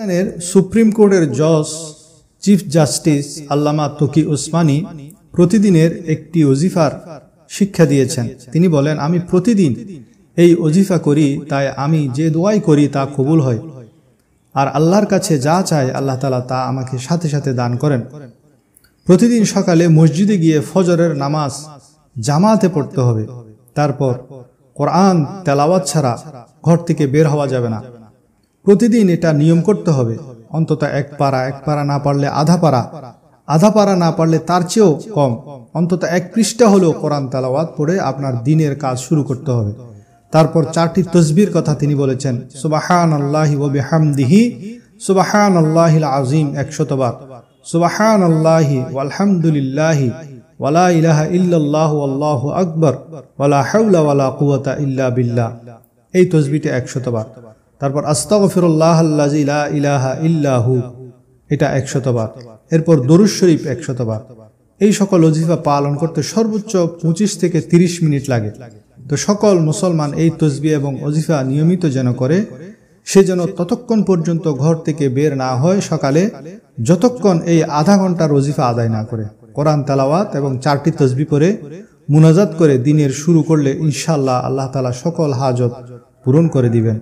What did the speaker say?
পাকিস্তানের সুপ্রিম কোর্টের জজ চিফ জাস্টিস আল্লামা তকি উসমানি প্রতিদিনের একটি ওজিফার শিক্ষা দিয়েছেন তিনি বলেন আমি প্রতিদিন এই অজিফা করি তাই আমি যে দোয়াই করি তা কবুল হয় আর আল্লাহর কাছে যা চায় আল্লাহ তালা তা আমাকে সাথে সাথে দান করেন প্রতিদিন সকালে মসজিদে গিয়ে ফজরের নামাজ জামাতে পড়তে হবে তারপর কোরআন তেলাওয়াত ছাড়া ঘর থেকে বের হওয়া যাবে না প্রতিদিন এটা নিয়ম করতে হবে অন্তত এক পারা এক পারা না পারলে আধা পারা আধা পারা না পারলে তার চেয়েও কম অন্তত এক পৃষ্ঠা হলেও কোরআন তালাওয়াত পড়ে আপনার দিনের কাজ শুরু করতে হবে তারপর চারটি তসবির কথা তিনি বলেছেন সুবাহান আল্লাহি ও ওবিহামদিহি সুবাহান আল্লাহ আজিম একশতবার সুবাহান আল্লাহি আলহামদুলিল্লাহি ওয়ালা ইলাহা ইল্লাল্লাহু আল্লাহু আকবর ওয়ালা হাওলা ওয়ালা কুওয়াতা ইল্লা বিল্লাহ এই তসবিটা একশতবার তারপর আস্তাগ ফিরুল্লাহ আল্লাহ ইলা ইলাহা ইল্লাহু এটা একশতবার এরপর দরুজ শরীফ একশতবার এই সকল অজিফা পালন করতে সর্বোচ্চ পঁচিশ থেকে ৩০ মিনিট লাগে তো সকল মুসলমান এই তসবি এবং অজিফা নিয়মিত যেন করে সে যেন ততক্ষণ পর্যন্ত ঘর থেকে বের না হয় সকালে যতক্ষণ এই আধা ঘন্টার অজিফা আদায় না করে কোরআন তালাওয়াত এবং চারটি তসবি পরে মুনাজাত করে দিনের শুরু করলে ইনশাল্লাহ আল্লাহ তালা সকল হাজত পূরণ করে দিবেন